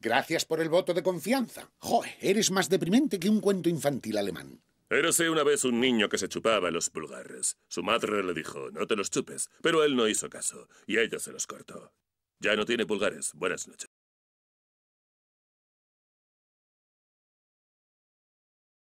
Gracias por el voto de confianza. Joe, eres más deprimente que un cuento infantil alemán. Érase una vez un niño que se chupaba los pulgares. Su madre le dijo, no te los chupes, pero él no hizo caso, y ella se los cortó. Ya no tiene pulgares. Buenas noches.